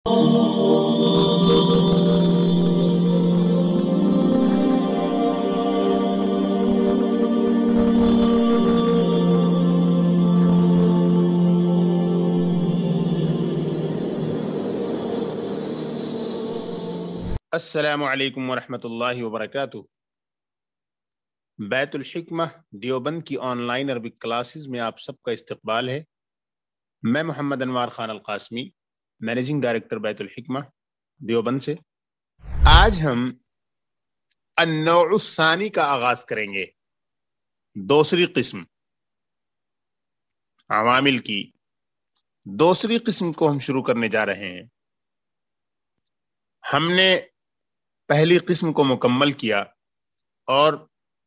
असलकम वरहमल वबरक बैतुलहिकमा दियोबंद की ऑनलाइन अरबिक क्लासेस में आप सबका इस्तकबाल है मैं मोहम्मद अनवार ख़ान अलकासमी मैनेजिंग डायरेक्टर बैतुल हिकमा देवबंद से आज हम अनौसानी का आगाज करेंगे दूसरी किस्म अवामिल की दूसरी किस्म को हम शुरू करने जा रहे हैं हमने पहली किस्म को मुकम्मल किया और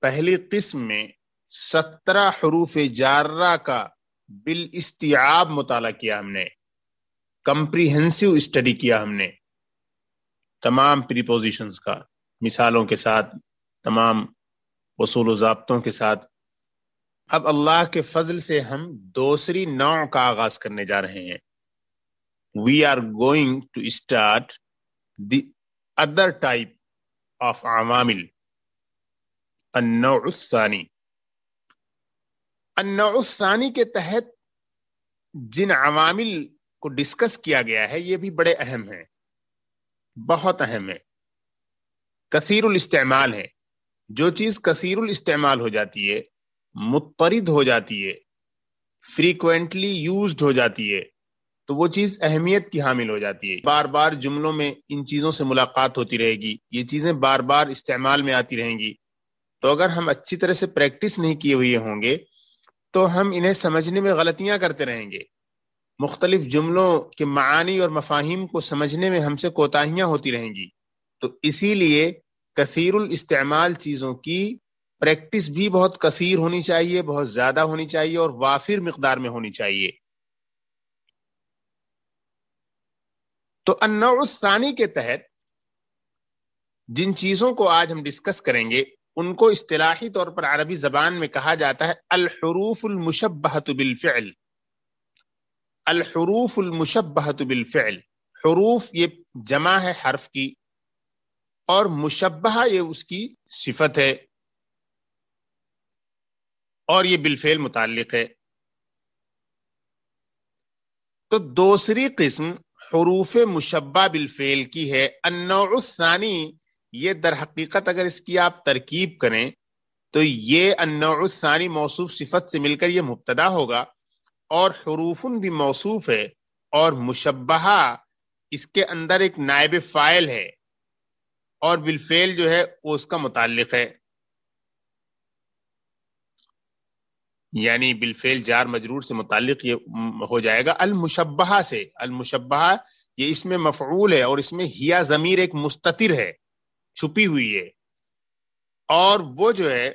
पहली किस्म में सत्रह हरूफ जारा का बिल इस्तियाब मुताला किया हमने कंप्रीहेंसिव स्टडी किया हमने तमाम प्रीपोजिशन का मिसालों के साथ तमाम वसूल जबतों के साथ अब अल्लाह के फजल से हम दूसरी नाव का आगाज करने जा रहे हैं we are going to start the other type of आवामिल अनौसानी अनौसानी के तहत जिन अवामिल को डिस्कस किया गया है ये भी बड़े अहम है बहुत अहम है कसीर इस्तेमाल है जो चीज कसीर इस्तेमाल हो जाती है मुतरद हो जाती है फ्रीक्वेंटली यूज हो जाती है तो वो चीज अहमियत की हामिल हो जाती है बार बार जुमलों में इन चीजों से मुलाकात होती रहेगी ये चीजें बार बार इस्तेमाल में आती रहेंगी तो अगर हम अच्छी तरह से प्रैक्टिस नहीं किए हुए होंगे तो हम इन्हें समझने में गलतियां करते रहेंगे मुख्तलिफ जुमलों के मानी और मफाहिम को समझने में हमसे कोताहियाँ होती रहेंगी तो इसीलिए कसर इस्तेमाल चीज़ों की प्रैक्टिस भी बहुत कसर होनी चाहिए बहुत ज़्यादा होनी चाहिए और वाफिर मकदार में होनी चाहिए तो अन्नानी के तहत जिन चीज़ों को आज हम डिस्कस करेंगे उनको इस्लाही तौर पर अरबी ज़बान में कहा जाता है अलहरूफ़ुलमशबहतबिलफ़ल अलहरूफ़ुलमशबहत बिलफ़ल हरूफ ये जमा है हर्फ की और मुशबह ये उसकी सिफत है और ये बिलफ़ेल मुतक है तो दूसरी किस्म हरूफ मुशबा बिलफ़ेल की है अन्नौसानी ये दर हकीकत अगर इसकी आप तरकीब करें तो ये अन्नौसानी मौसू सिफत से मिलकर यह मुबतदा होगा और हरूफन भी मौसूफ है और मुशबहा इसके अंदर एक नायब फ़ाइल है और बिलफेल जो है वो उसका मुतालिक है यानी बिलफेल जार मजरूर से मुतालिक ये हो जाएगा अलमुशबहा से अलमुशबहा ये इसमें मफरूल है और इसमें हिया ज़मीर एक मुस्तिर है छुपी हुई है और वो जो है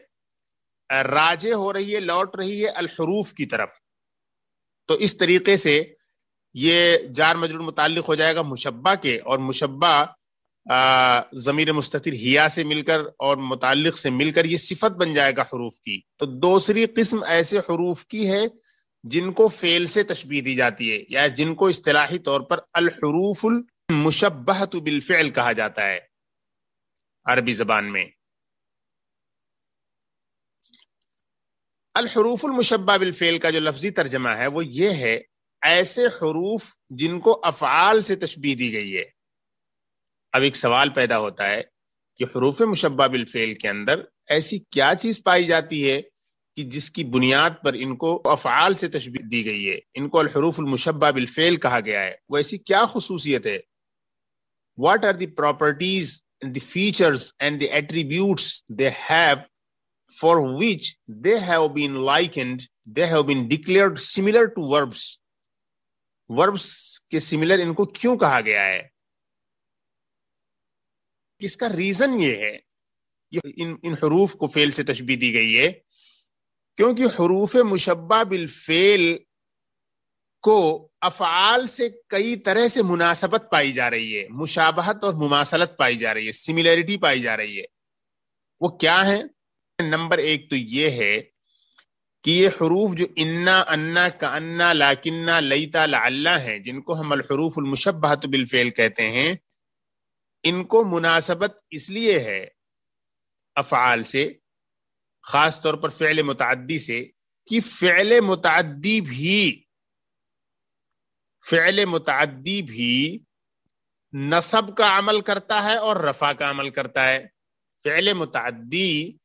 राजे हो रही है लौट रही है अलहरूफ की तरफ तो इस तरीके से ये जार मजरूर मुतल हो जाएगा मुशब्बा के और मुशबा ज़मीर मुस्तिर हिया से मिलकर और मुतल से मिलकर ये सिफत बन जाएगा हरूफ की तो दूसरी किस्म ऐसे हरूफ की है जिनको फेल से तशबी दी जाती है या जिनको असलाही तौर पर अलहरूफुल मुशबहत बिलफ़ल कहा जाता है अरबी जबान में अलहरूफ अलहरूफुलमशबा बिलफेल का जो लफ्जी तर्जमा है वो ये है ऐसे हरूफ जिनको अफ़ाल से तशबी दी गई है अब एक सवाल पैदा होता है कि हरूफ मुशबा बिलफेल के अंदर ऐसी क्या चीज़ पाई जाती है कि जिसकी बुनियाद पर इनको अफ़ाल से तशबी दी गई है इनको अलहरूफ अलहरूफुलमशबा बिलफेल कहा गया है वो ऐसी क्या खसूसियत है what are the properties the features and the attributes they have for which they have been likened, they have been declared similar to verbs. Verbs के similar इनको क्यों कहा गया है इसका रीजन ये है ये इन इन हरूफ को फेल से तशबी दी गई है क्योंकि हरूफ मुशबा बिल फेल को अफाल से कई तरह से मुनासबत पाई जा रही है मुशाबहत और मुमासलत पाई जा रही है सिमिलरिटी पाई जा रही है वो क्या है नंबर एक तो ये है कि ये हरूफ जो इन्ना अन्ना का अन्ना लाकिन्ना लईता लाला है जिनको हम अलहरूफुलमशबात बिलफेल कहते हैं इनको मुनासबत इसलिए है अफ़ाल से ख़ास तौर पर फ़ैल मुतदी से कि फ़ैल मुतदी भी फ़ैल मुतदी भी नसब का अमल करता है और रफ़ा का अमल करता है फ़ैल मुतदी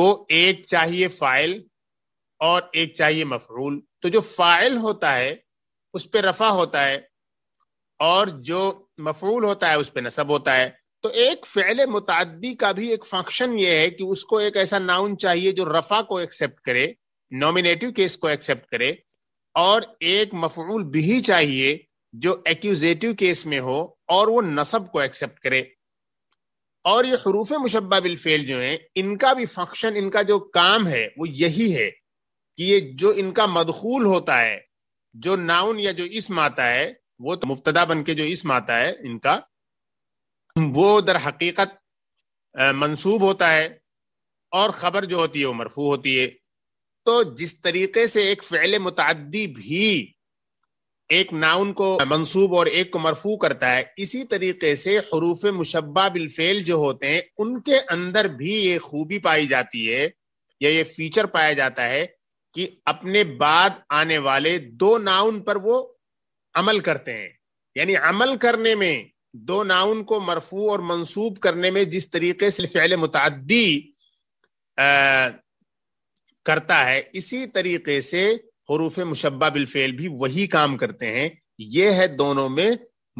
को एक चाहिए फाइल और एक चाहिए मफरूल तो जो फाइल होता है उस पर रफा होता है और जो मफरूल होता है उस पर नसब होता है तो एक फ़ैल मुतदी का भी एक फंक्शन ये है कि उसको एक ऐसा नाउन चाहिए जो रफा को एक्सेप्ट करे नॉमिनेटिव केस को एक्सेप्ट करे और एक मफरूल भी चाहिए जो एक्यूजेटिव केस में हो और वो नसब को एक्सेप्ट करे और ये हरूफ मुशबा बिलफेल जो है इनका भी फंक्शन इनका जो काम है वो यही है कि ये जो इनका मदखूल होता है जो नाउन या जो इसम आता है वो तो मुफ्तदा बन के जो इसम आता है इनका वो दर हकीकत मंसूब होता है और खबर जो होती है वो मरफू होती है तो जिस तरीके से एक फ़ैल मुतदी भी एक नाउन को मंसूब और एक को मरफू करता है इसी तरीके से हरूफ मुशबा बिलफेल जो होते हैं उनके अंदर भी ये खूबी पाई जाती है या ये फीचर पाया जाता है कि अपने बाद आने वाले दो नाउन पर वो अमल करते हैं यानी अमल करने में दो नाउन को मरफू और मंसूब करने में जिस तरीके से फ़ैल मुतदी करता है इसी तरीके से हरूफ मुशबा बिलफेल भी वही काम करते हैं ये है दोनों में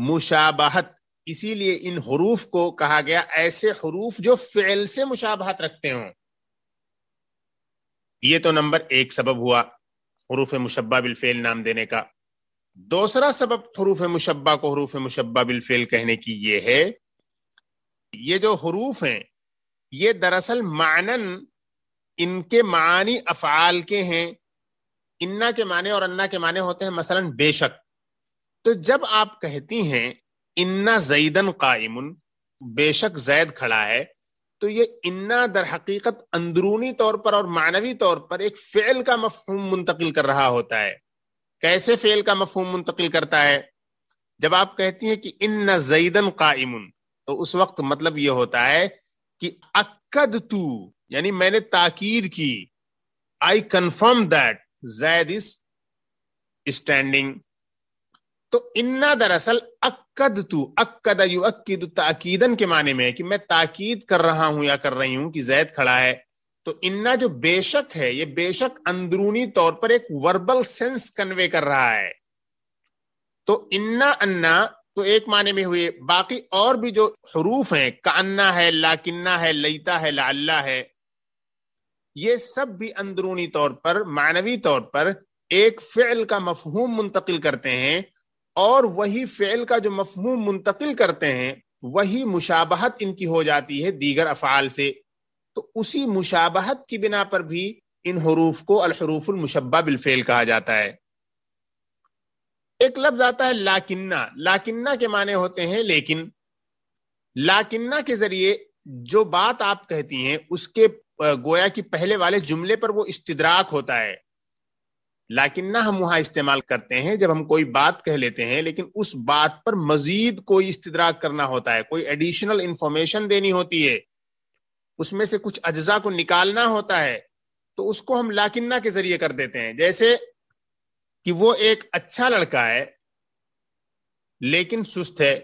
मुशाबाहत इसीलिए इन हरूफ को कहा गया ऐसे हरूफ जो फेल से मुशाबहत रखते हों ये तो नंबर एक सबब हुआ हरूफ मुशबा बिलफेल नाम देने का दूसरा सबब हरूफ मुशबा को हरूफ मुशबा बिलफेल कहने की ये है ये जो हरूफ हैं ये दरअसल मानन इनके मानी अफ़ाल के हैं इन्ना के माने और अन्ना के माने होते हैं मसलन बेशक तो जब आप कहती हैं इन्ना जईदन कायमुन बेशक जैद खड़ा है तो ये इन्ना दर हकीकत अंदरूनी तौर पर और मानवी तौर पर एक फेल का मफहूम मुंतकिल कर रहा होता है कैसे फेल का मफहूम मुंतकिल करता है जब आप कहती हैं कि इन्ना जईदन कायमुन तो उस वक्त मतलब ये होता है कि अक्कद तू यानी मैंने ताकीद की I confirm that Zaid is standing तो इन्ना दरअसल अक्कद तू अक्कद यू अक्कीद ताकीदन के माने में कि मैं ताकीद कर रहा हूं या कर रही हूं कि जैद खड़ा है तो इन्ना जो बेशक है ये बेशक अंदरूनी तौर पर एक वर्बल सेंस कन्वे कर रहा है तो इन्ना अन्ना तो एक माने में हुए बाकी और भी जो हरूफ हैं कान्ना है लाकिन्ना है लईता है लाल्ला है ये सब भी अंदरूनी तौर पर मानवी तौर पर एक फेल का मफहूम मुंतकिल करते हैं और वही फेल का जो मफहूम मुंतकिल करते हैं वही मुशाबहत इनकी हो जाती है दीगर अफ़ाल से तो उसी मुशाबहत की बिना पर भी इन हरूफ को अलहरूफुलमशबा बिलफ़ेल कहा जाता है एक लफ्ज आता है लाकिन्ना लाकिन्ना के माने होते हैं लेकिन लाकिन्ना के जरिए जो बात आप कहती हैं उसके गोया कि पहले वाले जुमले पर वो इस्तिदराक होता है लेकिन ना हम वहां इस्तेमाल करते हैं जब हम कोई बात कह लेते हैं लेकिन उस बात पर मजीद कोई इस्तिदराक करना होता है कोई एडिशनल इंफॉर्मेशन देनी होती है उसमें से कुछ अज्जा को निकालना होता है तो उसको हम लाकिन्ना के जरिए कर देते हैं जैसे कि वो एक अच्छा लड़का है लेकिन सुस्त है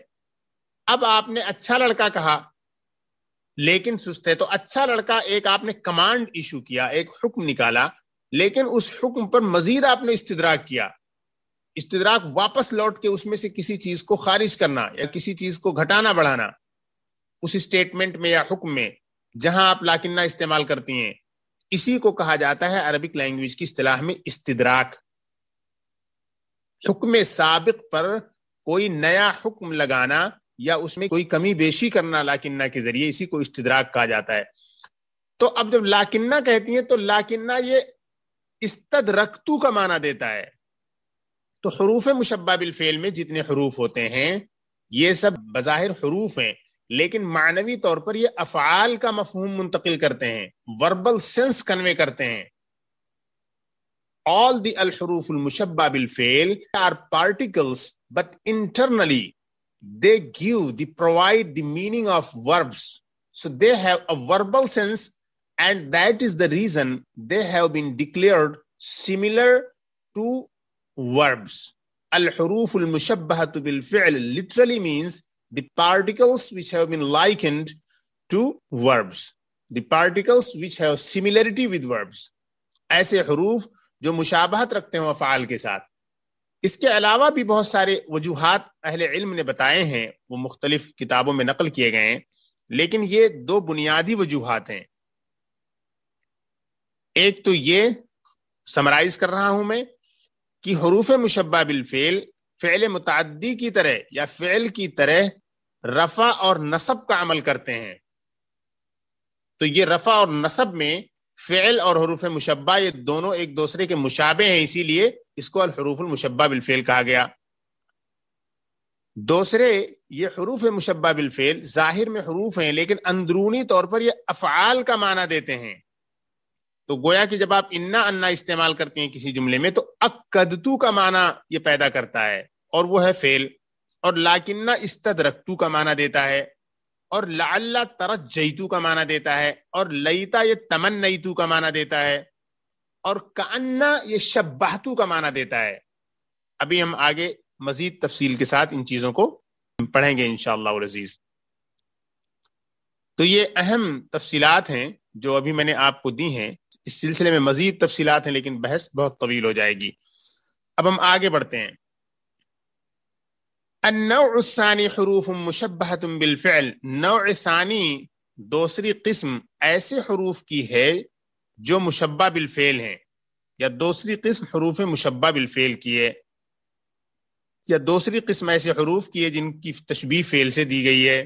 अब आपने अच्छा लड़का कहा लेकिन सुस्त है तो अच्छा लड़का एक आपने कमांड इशू किया एक हुक्म निकाला लेकिन उस हुक्म पर मजीद आपने इस्तराक किया इस्तराक वापस लौट के उसमें से किसी चीज को खारिज करना या किसी चीज को घटाना बढ़ाना उस स्टेटमेंट में या हुक्म में जहां आप लाकिन्ना इस्तेमाल करती हैं इसी को कहा जाता है अरबिक लैंग्वेज की इस्तेलाह में इस्तराक हुक्म सबक पर कोई नया हुक्म लगाना या उसमें कोई कमी बेशी करना लाकिन्ना के जरिए इसी को इस्तदराक कहा जाता है तो अब जब लाकिन्ना कहती है तो लाकिन्ना ये इस्तद रक्तू का माना देता है तो हरूफ मुशब्बा फेल में जितने हरूफ होते हैं ये सब बज़ाहिर हरूफ हैं लेकिन मानवी तौर पर ये अफ़ाल का मफहूम मुंतकिल करते हैं वर्बल सेंस कन्वे करते हैं ऑल दी अलहरूफ मुशब्बा बिलफेल are particles but internally they give, they provide the meaning of verbs. So they have a verbal sense, and that is the reason they have been declared similar to verbs. Al-huruf al-mushabbahatu bil-fi'l literally means the particles which have been likened to verbs. The particles which have similarity with verbs. ऐसे हरूफ जो मुशाबहत रखते हैं अफाल के साथ इसके अलावा भी बहुत सारे वजूहत अहल इल्म ने बताए हैं वो मुख्तलिफ किताबों में नकल किए गए हैं लेकिन ये दो बुनियादी वजूहत हैं एक तो ये समराइज कर रहा हूं मैं कि हरूफ मुशबा बिलफेल फ़ैल मुतदी की तरह या फेल की तरह रफ़ा और नसब का अमल करते हैं तो ये रफ़ा और नसब में फ़ेल और हरूफ मुशबा ये दोनों एक दूसरे के मुशाबे हैं इसीलिए इसको अलहरूफुलमशबा बिलफ़ेल कहा गया दूसरे ये हरूफ मुशबा बिलफ़ेल ज़ाहिर में हरूफ हैं लेकिन अंदरूनी तौर पर ये अफ़ाल का माना देते हैं तो गोया कि जब आप इन्ना अन्ना इस्तेमाल करते हैं किसी जुमले में तो अकदतू का माना ये पैदा करता है और वो है फ़ेल और लाकिन्ना इस्तरकतू का माना देता है और लाल्ला तरत जैतू का माना देता है और लईता ये तमन नईतू का माना देता है और कान्ना ये शब्बाहतू का माना देता है अभी हम आगे मजीद तफसील के साथ इन चीजों को पढ़ेंगे इनशालाजीज तो ये अहम तफसीलात हैं जो अभी मैंने आपको दी हैं इस सिलसिले में मजीद तफसीलात हैं लेकिन बहस बहुत तवील हो जाएगी अब हम आगे बढ़ते हैं अन्नौसानी हरूफ मुशबहत बिलफ़ल नौसानी दूसरी किस्म ऐसे हरूफ की है जो मुशबा बिलफ़ेल हैं या दूसरी किस्म हरूफ मुशबा बिलफ़ेल की है या दूसरी किस्म ऐसे हरूफ की है जिनकी तशबी फेल से दी गई है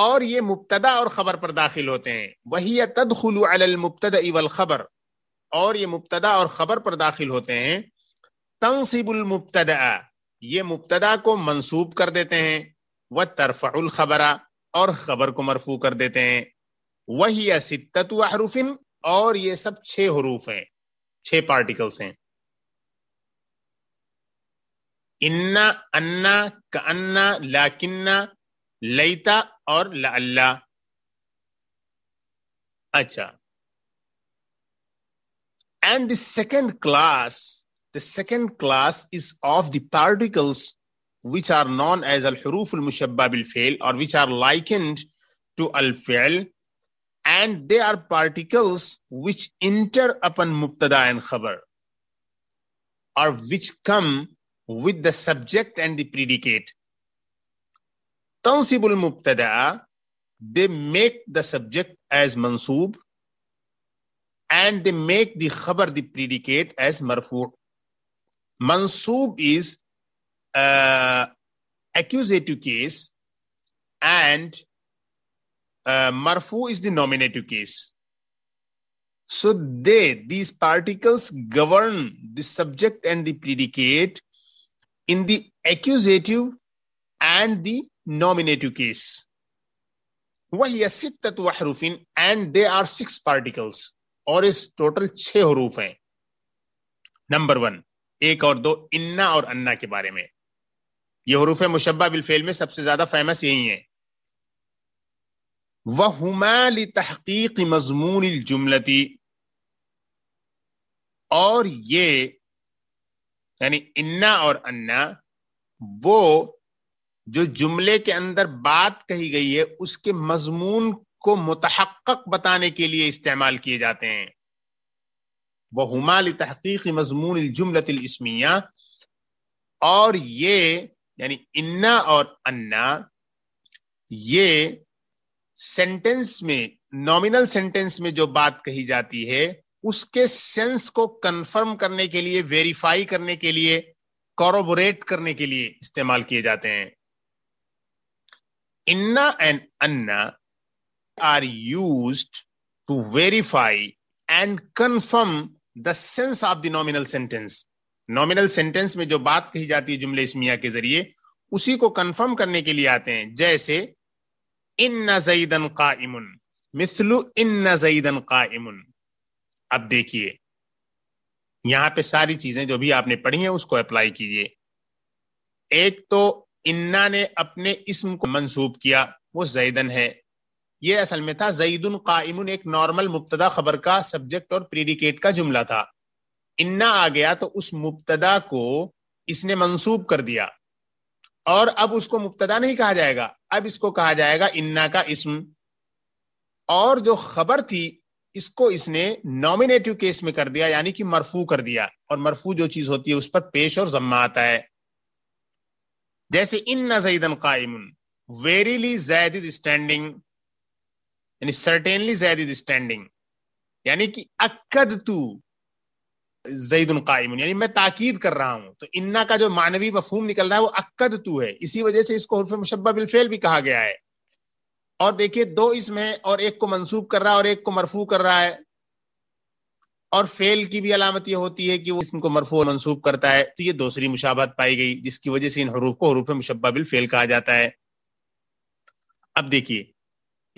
और ये मुबतदा और ख़बर पर दाखिल होते हैं वही तदखलमुबतद इवल ख़बर और ये मुबतदा और ख़बर पर दाखिल होते हैं तंसिबुल मुबतदा ये मुबतदा को मनसूब कर देते हैं व तरफ़ुल खबरा और खबर को मरफू कर देते हैं वही असितरूफिन और ये सब छह हरूफ हैं छह पार्टिकल्स हैं इन्ना अन्ना कन्ना लाकिन्ना लईता और लल्ला अच्छा and the second class The second class is of the particles which are known as al-huruf al-mushabba bil-fail or which are likened to al-fi'l and they are particles which enter upon mubtada and khabar or which come with the subject and the predicate. Tansibul mubtada, they make the subject as mansub and they make the khabar, the predicate as marfu. Mansub is uh, accusative case and uh, Marfu is the nominative case. So they, these particles govern the subject and the predicate in the accusative and the nominative case. وهي ستة and they are six particles Or is total छह Number one. एक और दो इन्ना और अन्ना के बारे में ये हरूफ मुशबा बिलफेल में सबसे ज्यादा फेमस यही है वह हुमा तहकीक मजमून जुमलती और ये यानी इन्ना और अन्ना वो जो जुमले के अंदर बात कही गई है उसके मजमून को मुतहक बताने के लिए इस्तेमाल किए जाते हैं वहुमा तहकीक मजमून जुमलत इसमिया और ये यानी इन्ना और अन्ना ये सेंटेंस में नॉमिनल सेंटेंस में जो बात कही जाती है उसके सेंस को कंफर्म करने के लिए वेरीफाई करने के लिए कॉरोबोरेट करने के लिए इस्तेमाल किए जाते हैं inna and anna are used to verify and confirm the sense of the nominal sentence nominal sentence में जो बात कही जाती है जुमले इसमिया के जरिए उसी को कंफर्म करने के लिए आते हैं जैसे इन न जईदन का इमुन मिसलू इन न जईदन का इमुन अब देखिए यहां पे सारी चीजें जो भी आपने पढ़ी हैं उसको अप्लाई कीजिए एक तो इन्ना ने अपने इसम को मंसूब किया वो जैदन है ये असल में था जईदुन कायमुन एक नॉर्मल मुबतदा खबर का सब्जेक्ट और प्रीडिकेट का जुमला था इन्ना आ गया तो उस मुबतदा को इसने मंसूब कर दिया और अब उसको मुबतदा नहीं कहा जाएगा अब इसको कहा जाएगा इन्ना का इसम और जो खबर थी इसको इसने नॉमिनेटिव केस में कर दिया यानी कि मरफू कर दिया और मरफू जो चीज होती है उस पर पेश और जम्मा आता है जैसे इन्ना जईदन कायम वेरीली जैद इज स्टैंडिंग यानी सर्टेनली जैद इज स्टैंडिंग यानी कि अक्कद तू जईद कायम यानी मैं ताकीद कर रहा हूं तो इन्ना का जो मानवी मफहूम निकल रहा है वो अक्कद तू है इसी वजह से इसको हरफ मुशब्बा बिलफेल भी कहा गया है और देखिए दो इसमें और एक को मंसूब कर रहा है और एक को मरफू कर रहा है और फेल की भी अलामत यह होती है कि वो इसम को मरफू और मनसूब करता है तो ये दूसरी मुशाबत पाई गई जिसकी वजह से इन हरूफ को हरूफ मुशब्बा बिल फेल कहा जाता है अब देखिए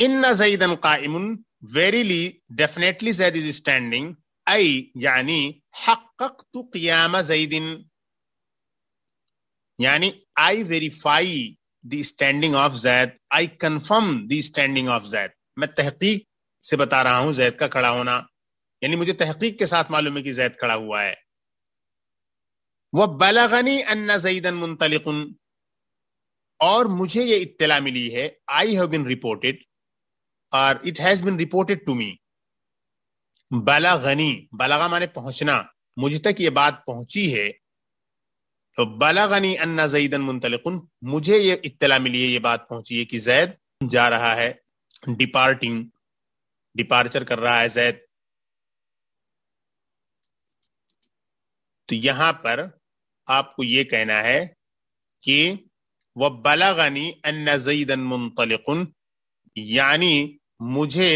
इन जईदन कायमन verily definitely Zaid is standing I यानी हक तो जईदिन यानी I verify the standing of Zaid I confirm the standing of Zaid मैं तहकीक से बता रहा हूं जैद का खड़ा होना यानी मुझे तहकीक के साथ मालूम है कि जैद खड़ा हुआ है वह बलगनी अन्ना जईदन मुंतलिकन और मुझे ये इत्तला मिली है आई हैव बिन रिपोर्टेड और it has been reported to me बला गनी बलागा माने पहुंचना मुझ तक ये बात पहुंची है तो बला गनी अन्ना जईदन मुंतलकुन मुझे ये इत्तला मिली है ये बात पहुंची है कि जैद जा रहा है डिपार्टिंग डिपार्चर कर रहा है जैद तो यहां पर आपको ये कहना है कि वह बला गनी अन्ना जईदन मुंतलकुन यानी मुझे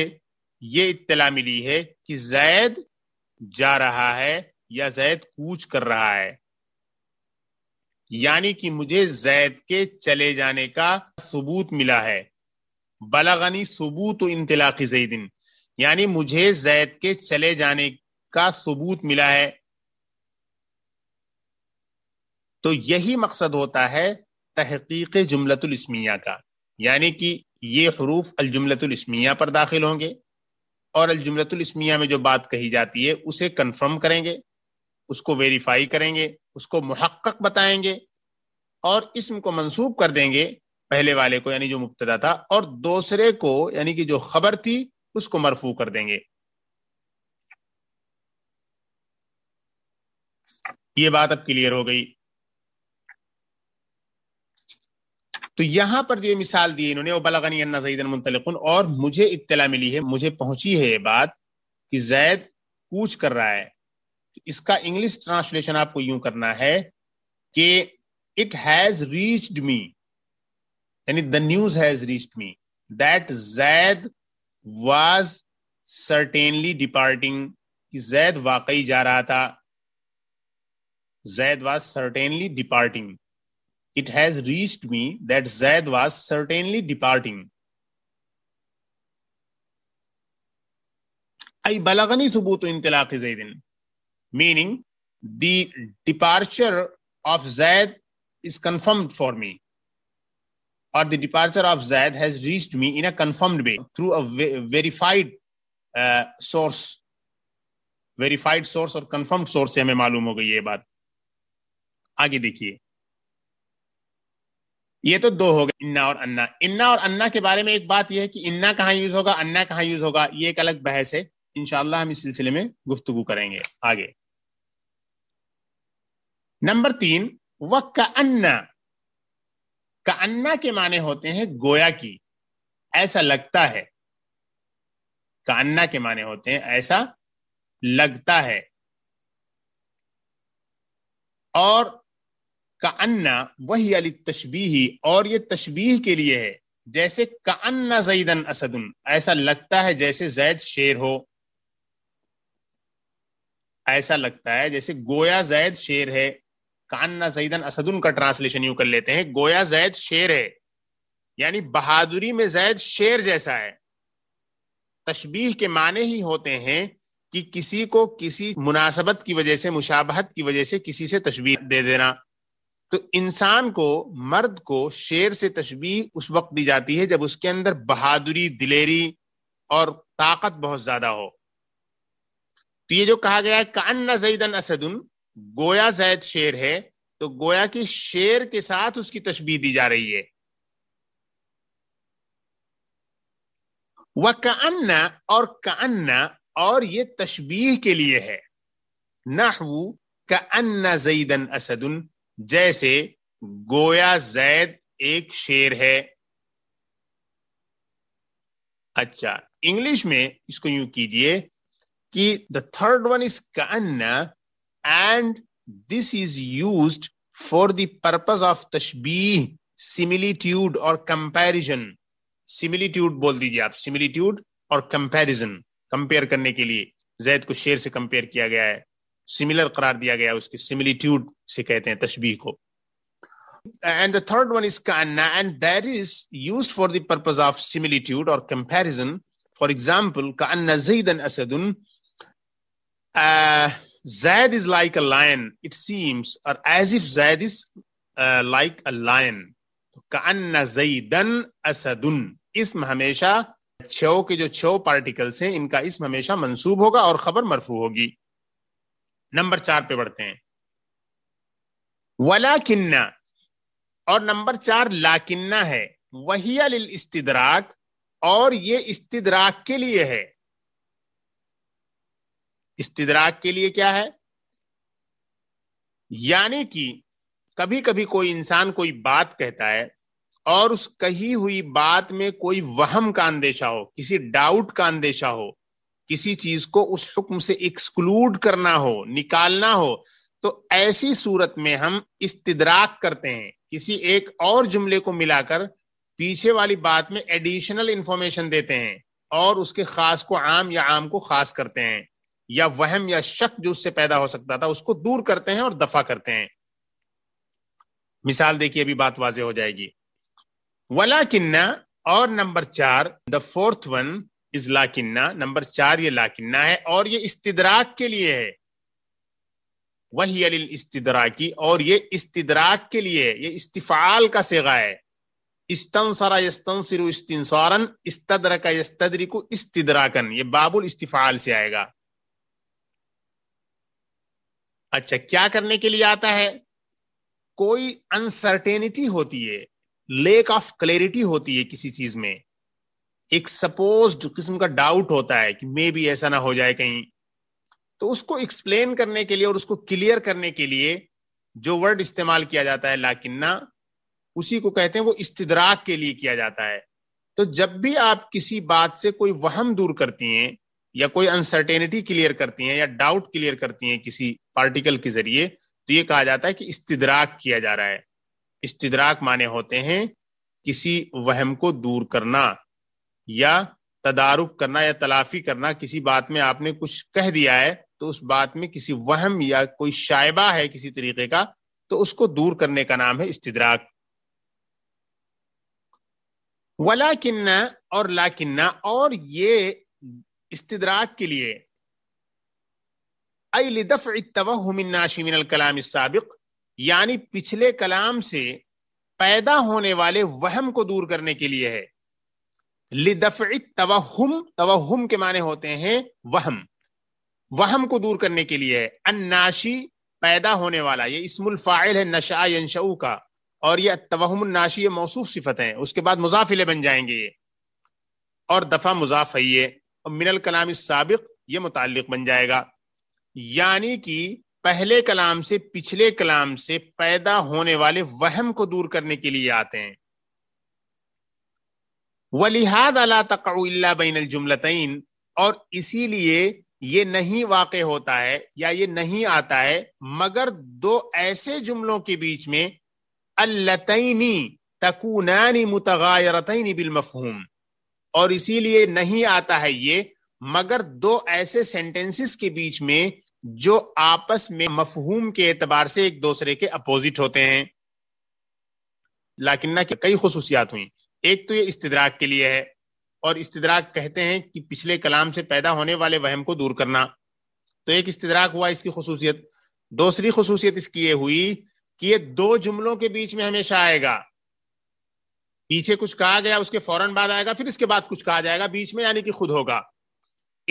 ये इत्तला मिली है कि जैद जा रहा है या जैद कूच कर रहा है यानी कि मुझे जैद के चले जाने का सबूत मिला है बलागनी सबूत इंतलाकी जईदिन यानी मुझे जैद के चले जाने का सबूत मिला है तो यही मकसद होता है तहकीक जुमलतुल इसमिया का यानी कि ये हरूफ अलजुमलतुलस्मिया पर दाखिल होंगे और अलजुमलतुलस्मिया में जो बात कही जाती है उसे कन्फर्म करेंगे उसको वेरीफाई करेंगे उसको महक्क बताएंगे और इसम को मंसूब कर देंगे पहले वाले को यानी जो मुबतदा था और दूसरे को यानी कि जो खबर थी उसको मरफू कर देंगे ये बात अब क्लियर हो गई तो यहाँ पर जो मिसाल दी इन्होंने वो बलागनी अन्ना जईदन मुंतलिकुन और मुझे इत्तला मिली है मुझे पहुंची है ये बात कि जैद कूच कर रहा है तो इसका इंग्लिश ट्रांसलेशन आपको यूं करना है कि इट हैज रीच्ड मी यानी the news has reached me that Zaid was certainly departing कि जैद वाकई जा रहा था Zaid was certainly departing it has reached me that Zaid was certainly departing. I balagani thubutu intilaq Zaidin, meaning the departure of Zaid is confirmed for me, or the departure of Zaid has reached me in a confirmed way through a verified uh, source. Verified source और confirm source से हमें मालूम हो गई ये बात आगे देखिए ये तो दो हो गए इन्ना और अन्ना इन्ना और अन्ना के बारे में एक बात यह है कि इन्ना कहाँ यूज होगा अन्ना कहाँ यूज होगा ये एक अलग बहस है इनशाला हम इस सिलसिले में गुफ्तगु करेंगे आगे नंबर तीन का अन्ना का अन्ना के माने होते हैं गोया की ऐसा लगता है का अन्ना के माने होते हैं ऐसा लगता है और का अन्ना वही अली तशबी और ये तशबीह के लिए है जैसे का अन्ना जईदन असदन ऐसा लगता है जैसे जैद शेर हो ऐसा लगता है जैसे गोया जैद शेर है कान्ना जईदन असदुन का ट्रांसलेशन यू कर लेते हैं गोया जैद शेर है यानी बहादुरी में जैद शेर जैसा है तशबीह के माने ही होते हैं कि किसी को किसी मुनासबत की वजह से मुशाबहत की वजह से किसी से तशबीह दे देना तो इंसान को मर्द को शेर से तशबी उस वक्त दी जाती है जब उसके अंदर बहादुरी दिलेरी और ताकत बहुत ज्यादा हो तो ये जो कहा गया है कान्ना जईदन असदुन गोया जैद शेर है तो गोया की शेर के साथ उसकी तशबी दी जा रही है वह कान्ना और कान्ना और ये तशबीह के लिए है नहवू अन्ना जईदन असदुन जैसे गोया जैद एक शेर है अच्छा इंग्लिश में इसको यू कीजिए कि द थर्ड वन इज कन्न and this is use for the purpose of तशबीह सिमिलिट्यूड और कंपैरिजन सिमिलिट्यूड बोल दीजिए आप सिमिलिट्यूड और कंपैरिजन कंपेयर करने के लिए जैद को शेर से कंपेयर किया गया है सिमिलर करार दिया गया उसकी सिमिलिट्यूड से कहते हैं तशबी को and the third one is kanna and that is used for the purpose of similitude or comparison for example kanna zaidan asadun uh, zaid is like a lion it seems or as if zaid is uh, like a lion kanna zaidan asadun ism हमेशा छो के जो छो particles हैं इनका इसम हमेशा मंसूब होगा और खबर मरफू होगी नंबर चार पे बढ़ते हैं वला किन्ना और नंबर चार लाकिन्ना है वही लिल इस्तदराक और ये इस्तिदराक के लिए है इस्तिदराक के लिए क्या है यानी कि कभी कभी कोई इंसान कोई बात कहता है और उस कही हुई बात में कोई वहम का अंदेशा हो किसी डाउट का अंदेशा हो किसी चीज को उस हुक्म से एक्सक्लूड करना हो निकालना हो तो ऐसी सूरत में हम इस्तिदराक करते हैं किसी एक और जुमले को मिलाकर पीछे वाली बात में एडिशनल इंफॉर्मेशन देते हैं और उसके खास को आम या आम को खास करते हैं या वहम या शक जो उससे पैदा हो सकता था उसको दूर करते हैं और दफा करते हैं मिसाल देखिए अभी बात वाजे हो जाएगी वला किन्ना और नंबर चार द फोर्थ वन इज लाकिन्ना नंबर चार ये लाकिन्ना है और ये इस्तदराक के लिए है वही अलिल इस्तिदराकी और ये इस्तदराक के लिए है ये इस्तिफाल का सेगा है इस्तंसरा यस्तदरिकु ये बाबुल इस्तिफाल से आएगा अच्छा क्या करने के लिए आता है कोई अनसर्टेनिटी होती है लेक ऑफ क्लैरिटी होती है किसी चीज में एक सपोज किस्म का डाउट होता है कि मे भी ऐसा ना हो जाए कहीं तो उसको एक्सप्लेन करने के लिए और उसको क्लियर करने के लिए जो वर्ड इस्तेमाल किया जाता है लाकिन्ना उसी को कहते हैं वो इस्तराक के लिए किया जाता है तो जब भी आप किसी बात से कोई वहम दूर करती हैं या कोई अनसर्टेनिटी क्लियर करती हैं या डाउट क्लियर करती हैं किसी पार्टिकल के जरिए तो ये कहा जाता है कि इस्तराक किया जा रहा है इस्तराक माने होते हैं किसी वहम को दूर करना या तदारुक करना या तलाफी करना किसी बात में आपने कुछ कह दिया है तो उस बात में किसी वहम या कोई शायबा है किसी तरीके का तो उसको दूर करने का नाम है इस्तिदराक वला किन्ना और ला किन्ना और ये इस्तिदराक के लिए कलाम साबिक यानी पिछले कलाम से पैदा होने वाले वहम को दूर करने के लिए है लिदफित तवहम तवहम के माने होते हैं वहम वहम को दूर करने के लिए अन्नाशी पैदा होने वाला ये इसमुल फ़ाइल है नशा यनशऊ का और ये तवहम नाशी ये मौसूफ सिफत है उसके बाद मुजाफिले बन जाएंगे ये और दफ़ा मुजाफ ये और मिनल कलाम सबक ये मुतल बन जाएगा यानी कि पहले कलाम से पिछले कलाम से पैदा होने वाले वहम को दूर करने के लिए आते हैं वलिहाद अला बैन और इसीलिए ये नहीं वाक़ होता है या ये नहीं आता है मगर दो ऐसे जुमलों के बीच में अल्लतनी तकूनानी मुतगायरतनी बिल मफहूम और इसीलिए नहीं आता है ये मगर दो ऐसे सेंटेंसेस के बीच में जो आपस में मफहूम के एतबार से एक दूसरे के अपोजिट होते हैं लाकिना की कई खसूसियात हुई एक तो ये इस्तदराक के लिए है और इस्तदराक कहते हैं कि पिछले कलाम से पैदा होने वाले वहम को दूर करना तो एक इस्तदराक हुआ इसकी खसूसियत दूसरी खसूसियत इसकी ये हुई कि ये दो जुमलों के बीच में हमेशा आएगा पीछे कुछ कहा गया उसके फौरन बाद आएगा फिर इसके बाद कुछ कहा जाएगा बीच में यानी कि खुद होगा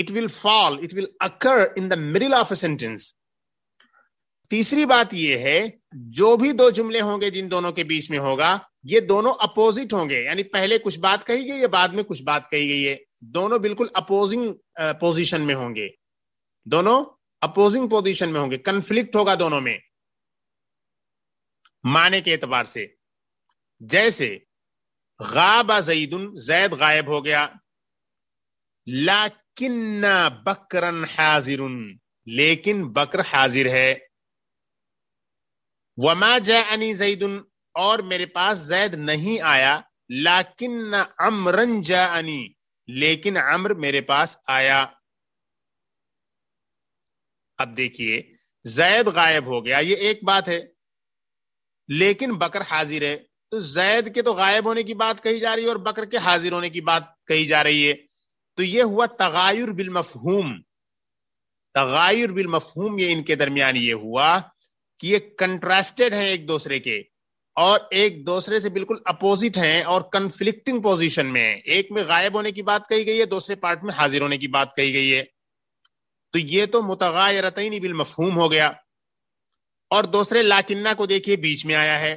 it will fall it will occur in the middle of a sentence तीसरी बात यह है जो भी दो जुमले होंगे जिन दोनों के बीच में होगा ये दोनों अपोजिट होंगे यानी पहले कुछ बात कही गई है बाद में कुछ बात कही गई है दोनों बिल्कुल अपोजिंग पोजीशन में होंगे दोनों अपोजिंग पोजीशन में होंगे कंफ्लिक्ट होगा दोनों में माने के एतबार से जैसे गाबा जईदुन जैद गायब हो गया लाकिन्ना बकरन हाजिर लेकिन बकर हाजिर है वमा जय अनी जईदन और मेरे पास जैद नहीं आया लाकिन न अमरन जय अनी लेकिन अम्र मेरे पास आया अब देखिए जैद गायब हो गया ये एक बात है लेकिन बकर हाजिर है तो जैद के तो गायब होने की बात कही जा रही है और बकर के हाजिर होने की बात कही जा रही है तो ये हुआ तगायुर बिल मफहूम तगायुर बिल मफहूम ये इनके दरमियान ये हुआ कि ये कंट्रास्टेड हैं एक दूसरे के और एक दूसरे से बिल्कुल अपोजिट हैं और कंफ्लिक्टिंग पोजीशन में है एक में गायब होने की बात कही गई है दूसरे पार्ट में हाजिर होने की बात कही गई है तो ये तो मुतगायरतनी बिल मफहूम हो गया और दूसरे लाकिन्ना को देखिए बीच में आया है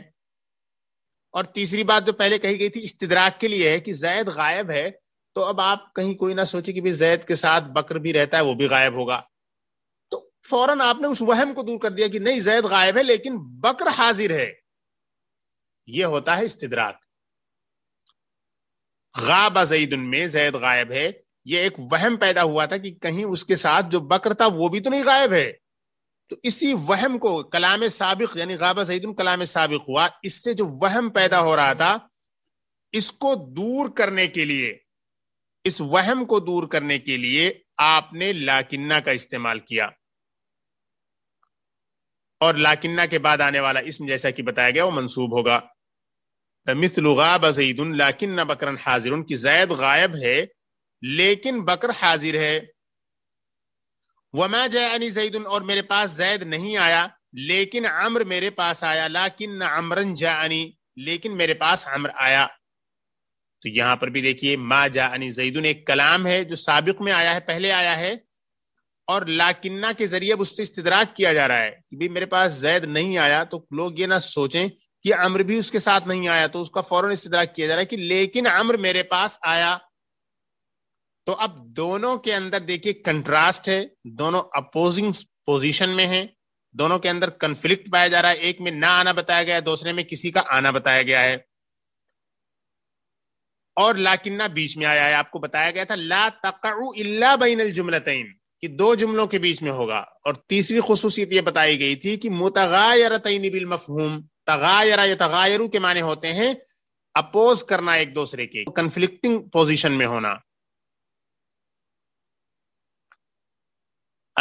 और तीसरी बात जो पहले कही गई थी इस्तराक के लिए है कि जैद गायब है तो अब आप कहीं कोई ना सोचे कि भाई जैद के साथ बकर भी रहता है वो भी गायब होगा फौरन आपने उस वहम को दूर कर दिया कि नहीं जैद गायब है लेकिन बकर हाजिर है यह होता है इस्तिदराक गाबा जईद उनमें जैद गायब है यह एक वहम पैदा हुआ था कि कहीं उसके साथ जो बकर था वो भी तो नहीं गायब है तो इसी वहम को कलाम सबक यानी गाबा जईद कलाम सबक हुआ इससे जो वहम पैदा हो रहा था इसको दूर करने के लिए इस वहम को दूर करने के लिए आपने लाकिन्ना का इस्तेमाल किया और लाकिन्ना के बाद आने वाला इसम जैसा कि बताया गया वो मंसूब होगा मिसल गाब लाकिन्ना बकरन हाजिर उनकी जैद गायब है लेकिन बकर हाजिर है वमा जयानी जईदन और मेरे पास जैद नहीं आया लेकिन अम्र मेरे पास आया लाकिन अमरन अनी लेकिन मेरे पास अम्र आया तो यहां पर भी देखिए मा जानी जईदन एक कलाम है जो सबक में आया है पहले आया है और लाकिन्ना के जरिए उससे इस्तदराक किया जा रहा है कि भाई मेरे पास जैद नहीं आया तो लोग ये ना सोचें कि अम्र भी उसके साथ नहीं आया तो उसका फौरन इस्तदराक किया जा रहा है कि लेकिन अम्र मेरे पास आया तो अब दोनों के अंदर देखिए कंट्रास्ट है दोनों अपोजिंग पोजिशन में है दोनों के अंदर कंफ्लिक्ट पाया जा रहा है एक में ना आना बताया गया है दूसरे में किसी का आना बताया गया है और लाकिन्ना बीच में आया है आपको बताया गया था ला तक इल्ला बैन जुमलतैन कि दो जुमलों के बीच में होगा और तीसरी खसूसियत यह बताई गई थी कि मुतगायर बिल मफहूम तगायरा या के माने होते हैं अपोज करना एक दूसरे के कंफ्लिक्टिंग पोजिशन में होना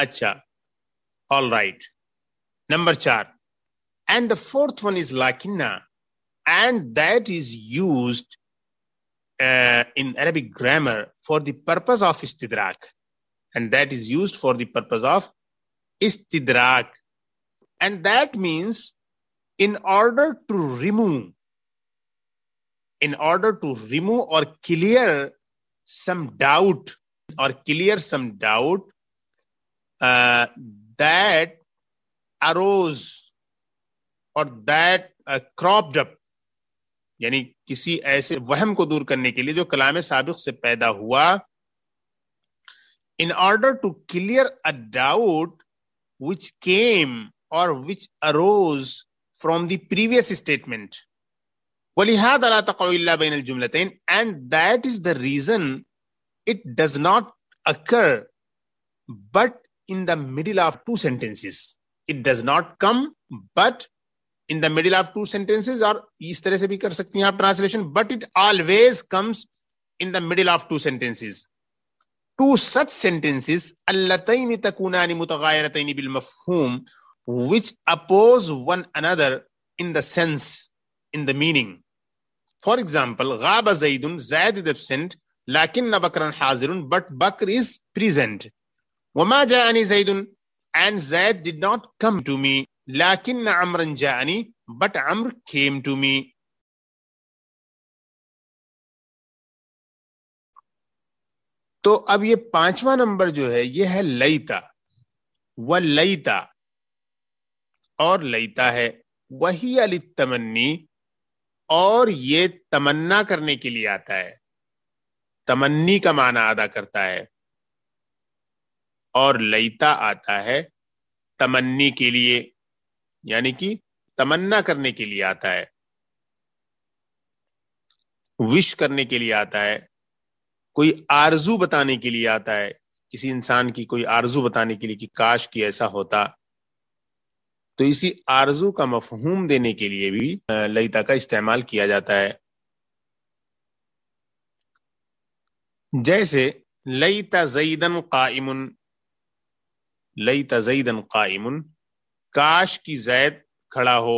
अच्छा ऑल राइट नंबर चार and the fourth one is लाकिना and that is use in Arabic grammar for the purpose of इस्तदराक and that is used for the purpose of istidrak and that means in order to remove in order to remove or clear some doubt or clear some doubt uh, that arose or that uh, cropped up. यानी किसी ऐसे वहम को दूर करने के लिए जो कलाम से पैदा हुआ in order to clear a doubt which came or which arose from the previous statement. And that is the reason it does not occur but in the middle of two sentences. It does not come but in the middle of two sentences or is तरह से भी कर सकती हैं आप translation but it always comes in the two such sentences allataini takunani mutaghayirataini bil which oppose one another in the sense in the meaning for example غاب zaidun zaid is absent لكنَّ bakran hazirun but bakr is present wama جاءني zaidun and zaid did not come to me لكنَّ amran جاءني but amr came to me तो अब ये पांचवा number जो है ये है लईता व लईता और लईता है वही अली तमन्नी और ये तमन्ना करने के लिए आता है तमन्नी का माना अदा करता है और लईता आता है तमन्नी के लिए यानी कि तमन्ना करने के लिए आता है विश करने के लिए आता है कोई आरजू बताने के लिए आता है किसी इंसान की कोई आरजू बताने के लिए कि काश कि ऐसा होता तो इसी आरजू का मफहूम देने के लिए भी लयिता का इस्तेमाल किया जाता है जैसे लयिता जईदन कायमुन लयिता जईदन कायमुन काश की जैद खड़ा हो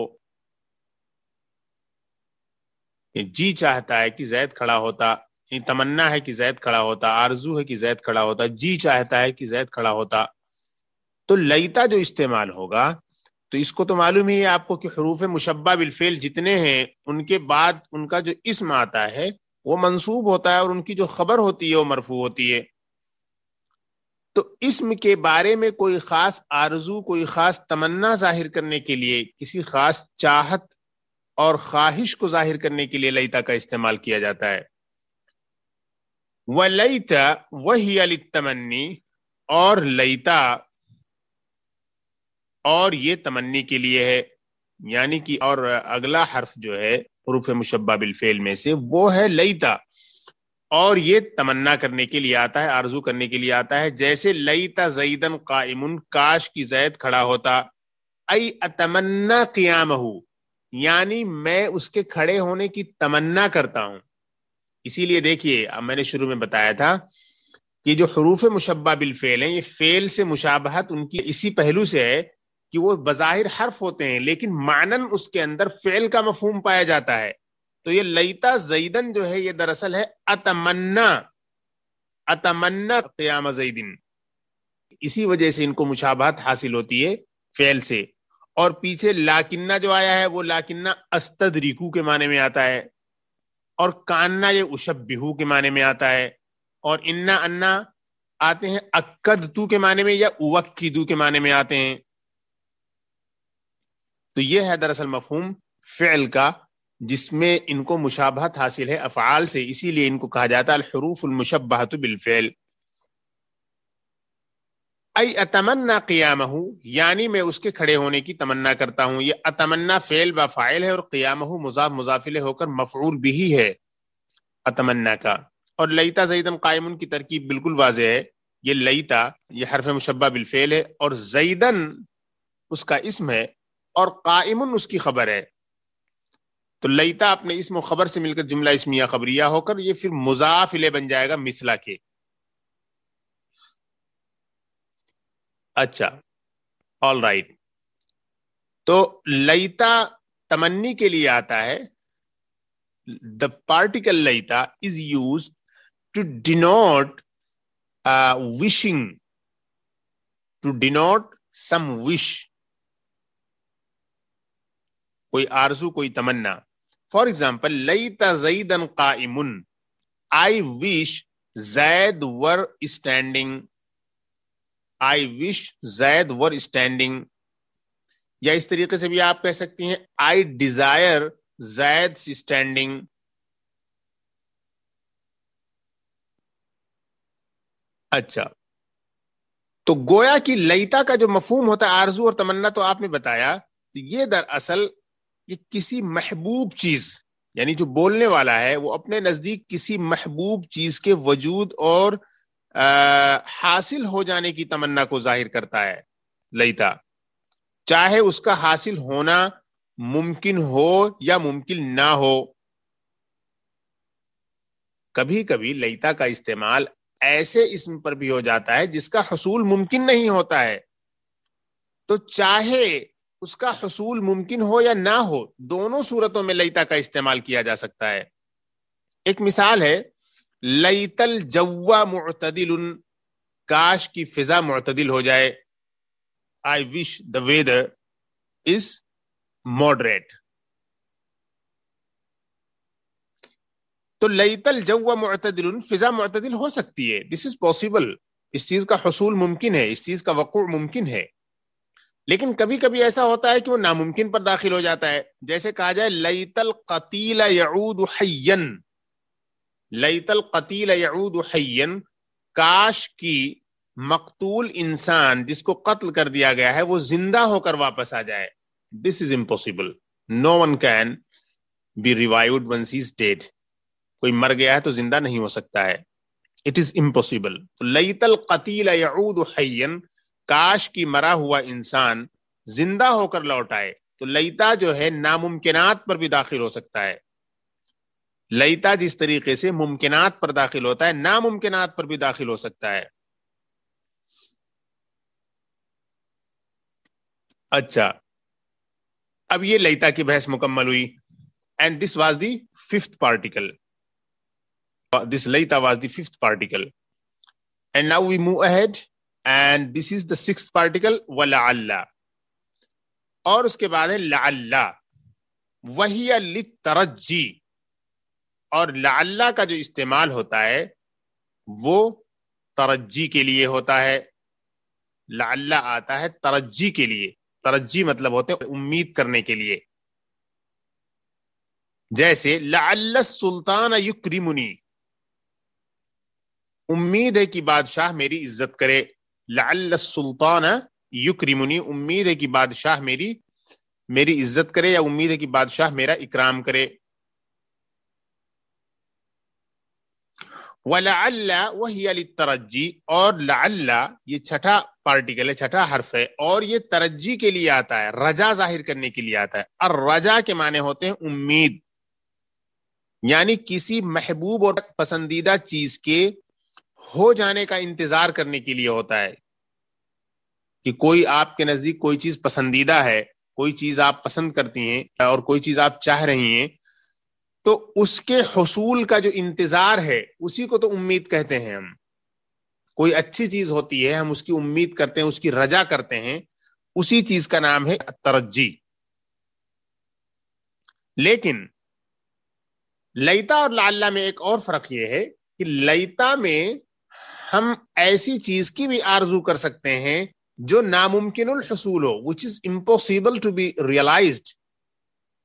जी चाहता है कि जैद खड़ा होता तमन्ना है कि जैद खड़ा होता आरजू है कि जैद खड़ा होता जी चाहता है कि जैद खड़ा होता तो लईता जो इस्तेमाल होगा तो इसको तो मालूम ही है आपको कि हरूफ मुशबा बिलफेल जितने हैं उनके बाद उनका जो इसम आता है वो मंसूब होता है और उनकी जो खबर होती है वो मरफू होती है तो इसम के बारे में कोई ख़ास आरजू कोई ख़ास तमन्ना जाहिर करने के लिए किसी ख़ास चाहत और ख्वाहिश को जाहिर करने के लिए लईता का इस्तेमाल किया जाता है व लईता वही तमन्नी और लईता और ये तमन्नी के लिए है यानी कि और अगला हर्फ जो है हरूफ मुशब्बा बिलफेल में से वो है लईता और ये तमन्ना करने के लिए आता है आरजू करने के लिए आता है जैसे लईता जईदन कायमुन काश की जैद खड़ा होता अई अतमन्ना क्याम यानी मैं उसके खड़े होने की तमन्ना करता हूं इसीलिए देखिए अब मैंने शुरू में बताया था कि जो हरूफ मुशबा बिल फेल हैं ये फेल से मुशाबहत उनकी इसी पहलू से है कि वो बज़ाहिर हर्फ होते हैं लेकिन मानन उसके अंदर फेल का मफहम पाया जाता है तो ये लईता जईदन जो है ये दरअसल है अतमन्ना अतमन्ना क्याम जईदिन इसी वजह से इनको मुशाबहत हासिल होती है फेल से और पीछे लाकिन्ना जो आया है वो लाकिन्ना अस्तद रिकू के माने में आता है और कानना ये उशब बिहू के माने में आता है और इन्ना अन्ना आते हैं अक्कद तू के माने में या दू के माने में आते हैं तो ये है दरअसल मफहूम फ़ेल का जिसमें इनको मुशाबहत हासिल है अफ़ाल से इसीलिए इनको कहा जाता है हरूफ़ुलमशबहत बिलफ़ेल आई अतमन्ना क़ियामहू यानी मैं उसके खड़े होने की तमन्ना करता हूँ ये अतमन्ना फ़ेल व फ़ाइल है और क़ियामहू मुजाफ मुजाफिल होकर मफरूर भी ही है अतमन्ना का और लईता जईदम कायम की तरकीब बिल्कुल वाज है ये लईता ये हरफ मुशबा बिलफेल है और जईदन उसका इसम है और कायम उसकी खबर है तो लईता अपने इसम खबर से मिलकर जुमला इसमिया खबरिया होकर ये फिर मुजाफिले बन जाएगा मिसला के अच्छा ऑल राइट right. तो लयता तमन्नी के लिए आता है द पार्टिकल लयता is use to denote wishing to denote some wish कोई आरजू कोई तमन्ना फॉर एग्जाम्पल लईता जईदन इमुन I wish Zaid were standing I wish Zaid were standing या इस तरीके से भी आप कह सकती हैं आई डिजायर जैद स्टैंडिंग अच्छा तो गोया की लयिता का जो मफहूम होता है आरजू और तमन्ना तो आपने बताया तो ये दरअसल कि किसी महबूब चीज यानी जो बोलने वाला है वो अपने नजदीक किसी महबूब चीज के वजूद और आ, हासिल हो जाने की तमन्ना को जाहिर करता है लईता चाहे उसका हासिल होना मुमकिन हो या मुमकिन ना हो कभी कभी लईता का इस्तेमाल ऐसे इसम पर भी हो जाता है जिसका हसूल मुमकिन नहीं होता है तो चाहे उसका हसूल मुमकिन हो या ना हो दोनों सूरतों में लईता का इस्तेमाल किया जा सकता है एक मिसाल है लईतल जवा मुतदिल काश की फिजा मुतदिल हो जाए I wish the weather is moderate तो लईतल जवा मुतदिल फिजा मुतदिल हो सकती है दिस इज पॉसिबल इस चीज का हसूल मुमकिन है इस चीज का वक़ूल मुमकिन है लेकिन कभी कभी ऐसा होता है कि वो नामुमकिन पर दाखिल हो जाता है जैसे कहा जाए लईतल कतील यऊद हयन लईतल कतील यऊद हयन काश की मकतूल इंसान जिसको कत्ल कर दिया गया है वो जिंदा होकर वापस आ जाए this is impossible no one can be revive once is dead कोई मर गया है तो जिंदा नहीं हो सकता है इट इज इम्पॉसिबल लईतल कतील यऊद हयन काश की मरा हुआ इंसान जिंदा होकर लौट आए तो लईता जो है नामुमकिनात पर भी दाखिल हो सकता है लईता जिस तरीके से मुमकिनात पर दाखिल होता है नामुमकिनात पर भी दाखिल हो सकता है अच्छा अब ये लईता की बहस मुकम्मल हुई and this was the fifth particle this लईता was the fifth particle and now we move ahead and this is the six particle वला और उसके बाद है ला वही तरजी और लाला का जो इस्तेमाल होता है वो तरज्जी के लिए होता है लाला आता है तरज्जी के लिए तरज्जी मतलब होते हैं उम्मीद करने के लिए जैसे लाला सुल्तान युक्रिमुनी उम्मीद है कि बादशाह मेरी इज्जत करे लाल सुल्तान युक्रिमुनी उम्मीद है कि बादशाह मेरी मेरी इज्जत करे या उम्मीद है कि बादशाह मेरा इकराम करे वल्ला वही तरजी और लल्ला ये छठा पार्टिकल है छठा हर्फ है और ये तरजी के लिए आता है रजा जाहिर करने के लिए आता है और रजा के माने होते हैं उम्मीद यानी किसी महबूब और पसंदीदा चीज के हो जाने का इंतजार करने के लिए होता है कि कोई आपके नजदीक कोई चीज पसंदीदा है कोई चीज आप पसंद करती हैं और कोई चीज आप चाह रही हैं तो उसके हसूल का जो इंतजार है उसी को तो उम्मीद कहते हैं हम कोई अच्छी चीज होती है हम उसकी उम्मीद करते हैं उसकी रजा करते हैं उसी चीज का नाम है तरजी लेकिन लईता और लाल्ला में एक और फर्क यह है कि लईता में हम ऐसी चीज की भी आरजू कर सकते हैं जो नामुमकिन हसूल हो which is impossible to be realised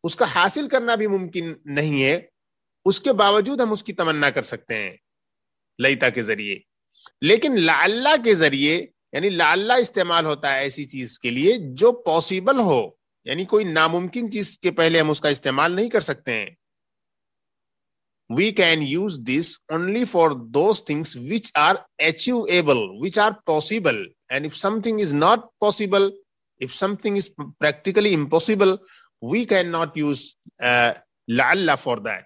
उसका हासिल करना भी मुमकिन नहीं है उसके बावजूद हम उसकी तमन्ना कर सकते हैं लयिता के जरिए लेकिन लाल्ला के जरिए यानी लाल्ला इस्तेमाल होता है ऐसी चीज के लिए जो पॉसिबल हो यानी कोई नामुमकिन चीज के पहले हम उसका इस्तेमाल नहीं कर सकते हैं we can use this only for दो things which are able which are possible and if something is not possible if something is practically impossible we cannot use uh, la'alla for that.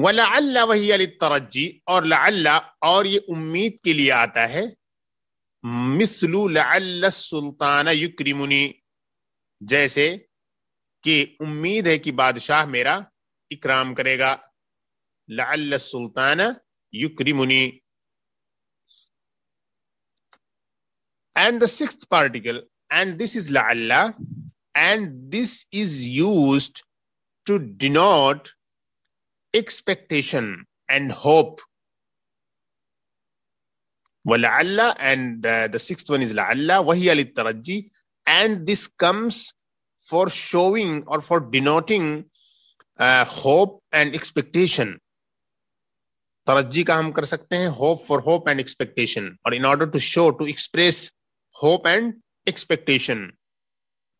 वलाल्ला वही अली तरज्जी और लाल्ला और ये उम्मीद के लिए आता है मिसलू लाल सुल्ताना युक्रिमुनी जैसे कि उम्मीद है कि बादशाह मेरा इकराम करेगा लाल Sultana युक्रिमुनी and the sixth particle and this is la'alla and this is used to denote expectation and hope وَلَعَلَّ and uh, the sixth one is hi al لِلتَّرَجِّي and this comes for showing or for denoting uh, hope and expectation Taraji ka हम कर sakte hain hope for hope and expectation, और in order to show to express. hope and expectation.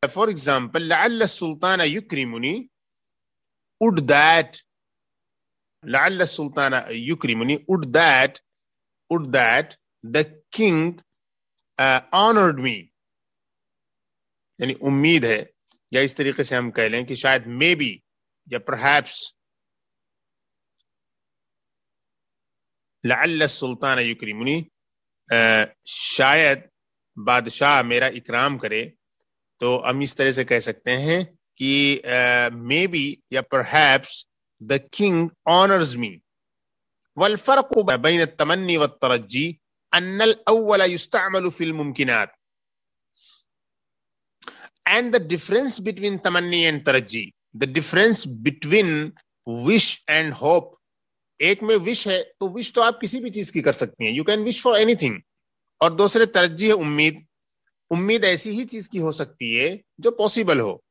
For example, لَعَلَّ السُّلْطَانَ يُكْرِمُنِي Would that لَعَلَّ السُّلْطَانَ يُكْرِمُنِي Would that Would that the king uh, honored me यानी उम्मीद है या इस तरीके से हम कह लें कि शायद मे बी या परहैप्स लाल सुल्तान युक्रीमुनी शायद बादशाह मेरा इकराम करे तो हम इस तरह से कह सकते हैं कि मे बी या पर the king honours me والفرق بين التمني والترجي أن الأول يستعمل في الممكنات and the difference between tamanni and tarajji the difference between wish and hope एक में विश है तो विश तो आप किसी भी चीज की कर सकती हैं you can wish for anything और दूसरे तरजीह उम्मीद उम्मीद ऐसी ही चीज की हो सकती है जो पॉसिबल हो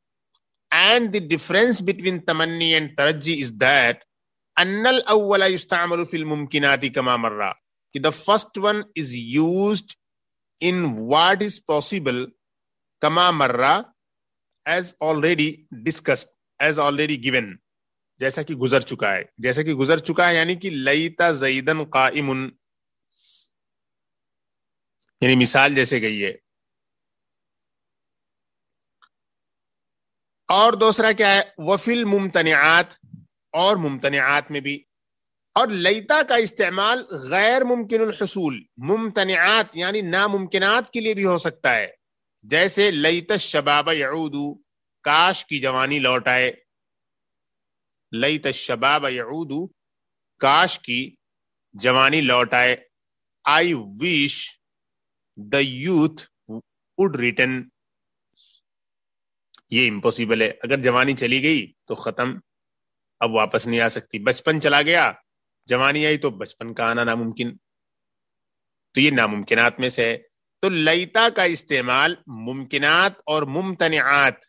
एंड द डिफरेंस बिटवीन तमन्नी एंड तरजी इज दैट अन्नल अव्वला युस्तामलु फिल मुमकिनाती कमा मर्रा कि the first one is used in what is possible कमा मर्रा as already discussed as already given जैसा कि गुजर चुका है जैसा कि गुजर चुका है यानी कि लईता जईदन काइमुन यानी मिसाल जैसे गई है और दूसरा क्या है वफिल मुमतनियात और मुमतनियात में भी और लईता का इस्तेमाल गैर मुमकिन हसूल मुमतनियात यानी नामुमकिनात के लिए भी हो सकता है जैसे लईत शबाब यऊदू काश की जवानी लौट आए लईत शबाब यऊदू काश की जवानी लौट आए I wish the youth would return ये इम्पॉसिबल है अगर जवानी चली गई तो खत्म अब वापस नहीं आ सकती बचपन चला गया जवानी आई तो बचपन का आना नामुमकिन तो ये नामुमकिनात में से है तो लईता का इस्तेमाल मुमकिनात और मुमतनात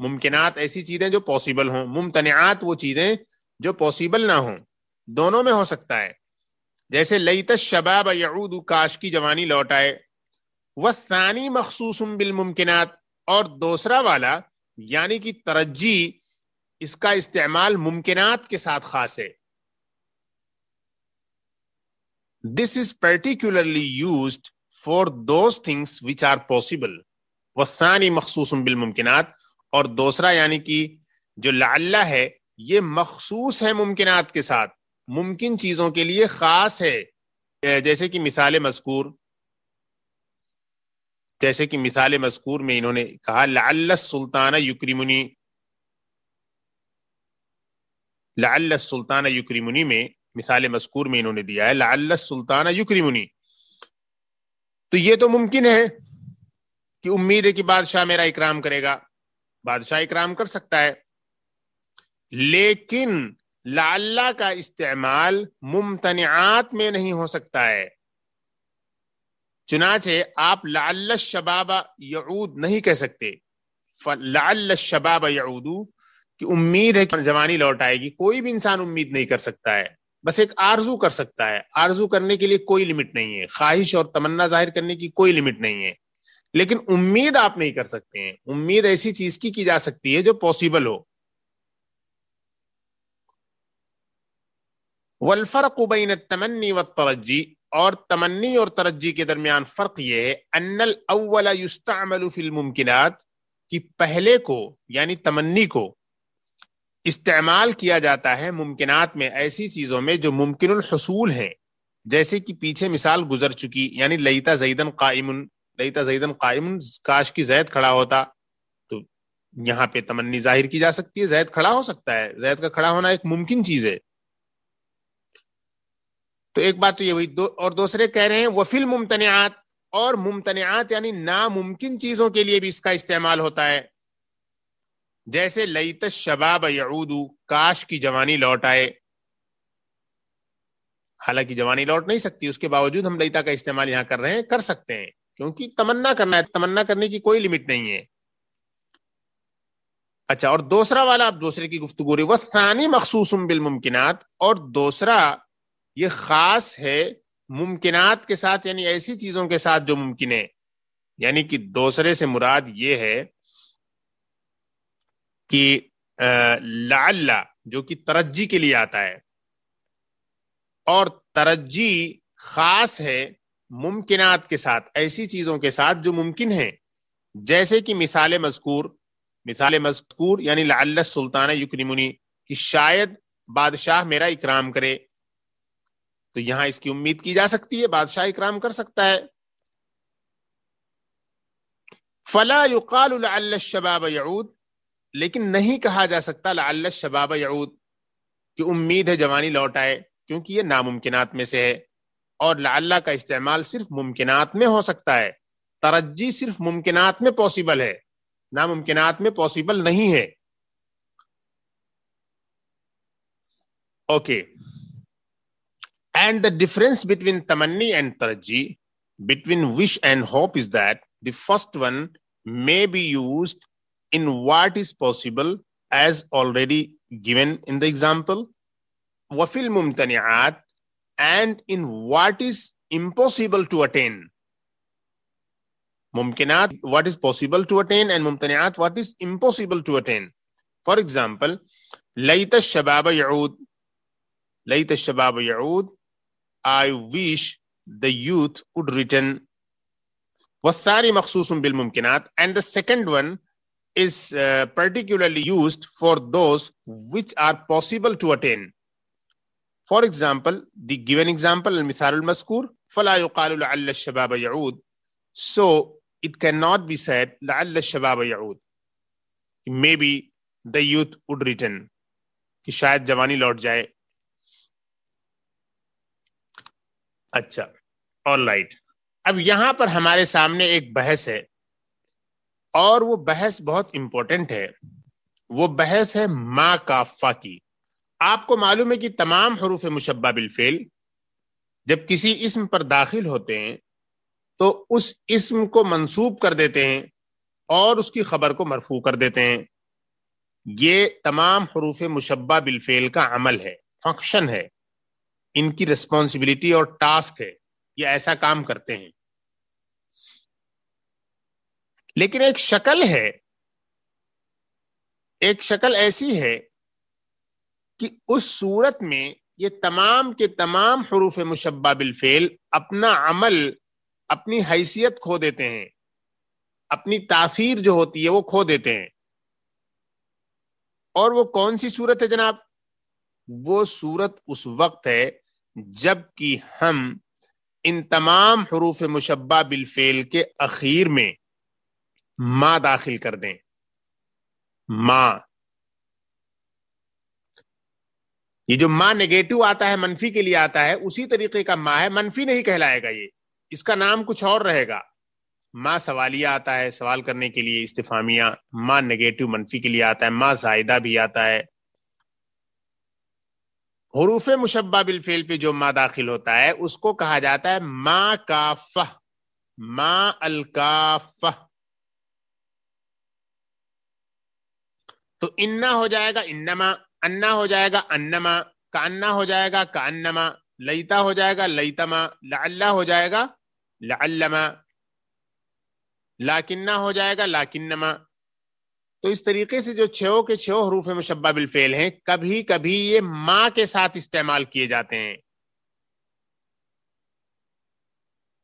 मुमकिनात ऐसी चीजें जो पॉसिबल हों मुमतनात वो चीजें जो पॉसिबल ना हो दोनों में हो सकता है जैसे लईत शबाब यऊद काश की जवानी लौट आए वस्तानी मखसूस बिल मुमकिनात और दूसरा वाला यानी कि तरजी इसका इस्तेमाल मुमकिनात के साथ खास है this is particularly use for those things which are possible वसानी मखसूस बिल मुमकिनात और दूसरा यानी कि जो लाला है ये मखसूस है मुमकिनात के साथ मुमकिन चीजों के लिए खास है जैसे कि मिसाल मजकूर जैसे कि मिसाल मजकूर में इन्होंने कहा लाल सुल्ताना युक्रिमुनी लाल सुल्ताना युक्रिमुनी में मिसाल मजकूर में इन्होंने दिया है लाल सुल्ताना युक्रिमुनी तो ये तो मुमकिन है कि उम्मीद है कि बादशाह मेरा इकराम करेगा बादशाह इकराम कर सकता है लेकिन लाला का इस्तेमाल मुमतनात में नहीं हो सकता है चुनाचे आप लाल शबाबा यऊद नहीं कह सकते लाल शबाबा यऊदू कि उम्मीद है कि जवानी लौट आएगी कोई भी इंसान उम्मीद नहीं कर सकता है बस एक आरजू कर सकता है आरजू करने के लिए कोई लिमिट नहीं है ख्वाहिश और तमन्ना जाहिर करने की कोई लिमिट नहीं है लेकिन उम्मीद आप नहीं कर सकते हैं उम्मीद ऐसी चीज की की जा सकती है जो पॉसिबल हो वलफरकुबैन तमन्नी व तरजी और तमन्नी और तरजी के दरमियान फ़र्क ये है अनल अव्वला युस्तमल मुमकिनात कि पहले को यानी तमन्नी को इस्तेमाल किया जाता है मुमकिनात में ऐसी चीज़ों में जो मुमकिन हसूल हैं जैसे कि पीछे मिसाल गुजर चुकी यानी लईता जईदन कायमन लईता जईदन कायमन काश की जैद खड़ा होता तो यहाँ पे तमन्नी जाहिर की जा सकती है जैद खड़ा हो सकता है जैद का खड़ा होना एक मुमकिन चीज़ है तो एक बात तो ये हुई दो, और दूसरे कह रहे हैं वफिल मुमतनियात और मुमतनियात यानी नामुमकिन चीजों के लिए भी इसका इस्तेमाल होता है जैसे लईत शबाब यऊदू काश की जवानी लौट आए हालांकि जवानी लौट नहीं सकती उसके बावजूद हम लईता का इस्तेमाल यहां कर रहे हैं कर सकते हैं क्योंकि तमन्ना करना है तमन्ना करने की कोई लिमिट नहीं है अच्छा और दूसरा वाला आप दूसरे की गुफ्तगुरी वह सानी मखसूस बिल मुमकिनात और दूसरा ये खास है मुमकिनात के साथ यानी ऐसी चीजों के साथ जो मुमकिन है यानी कि दूसरे से मुराद ये है कि लाला जो कि तरजी के लिए आता है और तरजी खास है मुमकिनात के साथ ऐसी चीजों के साथ जो मुमकिन है जैसे कि मिसाल मजकूर मिसाल मजकूर यानी लाल सुल्तान युक्रिमुनी कि शायद बादशाह मेरा इकराम करे तो यहां इसकी उम्मीद की जा सकती है बादशाह इकराम कर सकता है फला युकाल शबाब यऊद लेकिन नहीं कहा जा सकता लाल शबाब यऊद कि उम्मीद है जवानी लौट आए क्योंकि ये नामुमकिनात में से है और लाला का इस्तेमाल सिर्फ मुमकिनात में हो सकता है तरजी सिर्फ मुमकिनात में पॉसिबल है नामुमकिनात में पॉसिबल नहीं है okay okay. And the difference between tamanni and tarji, between wish and hope, is that the first one may be used in what is possible, as already given in the example. Wafil mumtani'at, and in what is impossible to attain. Mumkinat, what is possible to attain, and mumtani'at, what is impossible to attain. For example, layta Shababa Ya'ud. layta Shababa Ya'ud I wish the youth would return. Wasari Makhsusum Bil Mumkinat. And the second one is uh, particularly used for those which are possible to attain. For example, the given example, Al-Mithal al-Maskur, al-masqur, يُقَالُ لَعَلَّ الشَّبَابَ يَعُودُ So, it cannot be said, لَعَلَّ الشَّبَابَ يَعُودُ Maybe the youth would return. कि शायद जवानी लौट जाए अच्छा all right अब यहां पर हमारे सामने एक बहस है और वो बहस बहुत इंपॉर्टेंट है वो बहस है मा काफा की आपको मालूम है कि तमाम हरूफ मुशबा बिलफेल जब किसी इसम पर दाखिल होते हैं तो उस इसम को मंसूब कर देते हैं और उसकी खबर को मरफू कर देते हैं ये तमाम हरूफ मुशबा बिलफेल का अमल है फंक्शन है इनकी रिस्पॉन्सिबिलिटी और टास्क है ये ऐसा काम करते हैं लेकिन एक शक्ल है एक शक्ल ऐसी है कि उस सूरत में ये तमाम के तमाम हरूफ मुशब्बा बिलफेल अपना अमल अपनी हैसियत खो देते हैं अपनी तासीर जो होती है वो खो देते हैं और वो कौन सी सूरत है जनाब वो सूरत उस वक्त है जबकि हम इन तमाम हरूफ मुशबा बिलफेल के अखीर में माँ दाखिल कर दें माँ ये जो माँ नेगेटिव आता है मनफी के लिए आता है उसी तरीके का माँ है मनफी नहीं कहलाएगा ये इसका नाम कुछ और रहेगा माँ सवालिया आता है सवाल करने के लिए इस्तेफामिया माँ नेगेटिव मनफी के लिए आता है माँ जायदा भी आता है हरूफ मुशबा बिलफेल पे जो माँ दाखिल होता है उसको कहा जाता है माँ का फह माँ फह तो इन्ना हो जाएगा इन्नमा अन्ना हो जाएगा अन्नमा कान्ना हो जाएगा कान्नमा लईता हो जाएगा लईतमा लल्ला हो जाएगा लल्लमा लाकिन्ना हो जाएगा लाकिन्नमा तो इस तरीके से जो छो के छो हरूफ मुशबा बिलफेल हैं कभी कभी ये माँ के साथ इस्तेमाल किए जाते हैं